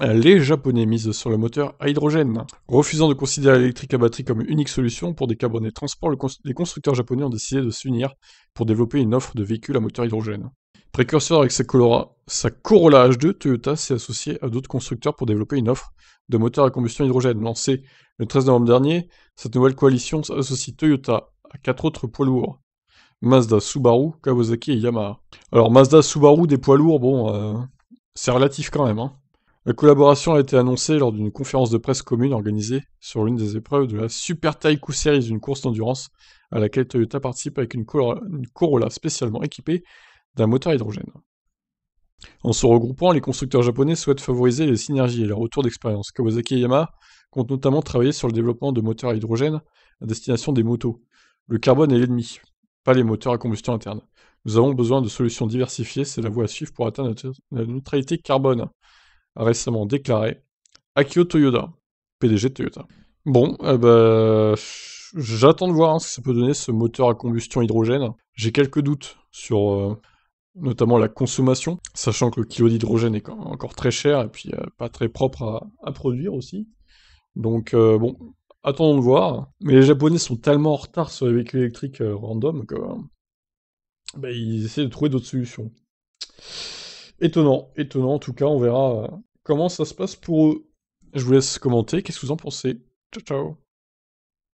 Euh, les Japonais misent sur le moteur à hydrogène. Refusant de considérer l'électrique à batterie comme une unique solution pour des décarboner de transport, les constructeurs japonais ont décidé de s'unir pour développer une offre de véhicules à moteur hydrogène. Précurseur avec sa, sa Corolla H2, Toyota s'est associé à d'autres constructeurs pour développer une offre de moteur à combustion hydrogène. Lancée le 13 novembre dernier, cette nouvelle coalition associe Toyota à quatre autres poids lourds. Mazda, Subaru, Kawasaki et Yamaha. Alors Mazda, Subaru, des poids lourds, bon, euh, c'est relatif quand même. Hein. La collaboration a été annoncée lors d'une conférence de presse commune organisée sur l'une des épreuves de la Super Taiku Series, une course d'endurance à laquelle Toyota participe avec une, Corolla spécialement équipée d'un moteur hydrogène. En se regroupant, les constructeurs japonais souhaitent favoriser les synergies et leur retour d'expérience. Kawasaki et Yamaha comptent notamment travailler sur le développement de moteurs à hydrogène à destination des motos. Le carbone est l'ennemi, pas les moteurs à combustion interne. Nous avons besoin de solutions diversifiées, c'est la voie à suivre pour atteindre la neutralité carbone, récemment déclaré Akio Toyoda, PDG de Toyota. Bon, eh ben, j'attends de voir ce hein, que ça peut donner ce moteur à combustion hydrogène. J'ai quelques doutes sur euh, notamment la consommation, sachant que le kilo d'hydrogène est encore très cher et puis euh, pas très propre à, produire aussi. Donc euh, bon, attendons de voir. Mais les Japonais sont tellement en retard sur les véhicules électriques random que ben, ils essaient de trouver d'autres solutions. Étonnant, étonnant en tout cas, on verra comment ça se passe pour eux. Je vous laisse commenter, qu'est-ce que vous en pensez Ciao ciao